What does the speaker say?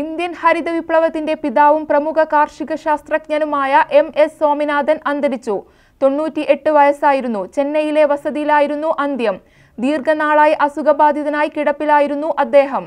Indian ഹരിത വിപ്ലവത്തിന്റെ പിതാവും പ്രമുഖ കാർഷിക ശാസ്ത്രജ്ഞനുമായ എം എസ് സ്വാമിനാഥൻ അന്തരിച്ചു തൊണ്ണൂറ്റി എട്ട് വയസ്സായിരുന്നു ചെന്നൈയിലെ വസതിയിലായിരുന്നു അന്ത്യം ദീർഘനാളായി അസുഖബാധിതനായി കിടപ്പിലായിരുന്നു അദ്ദേഹം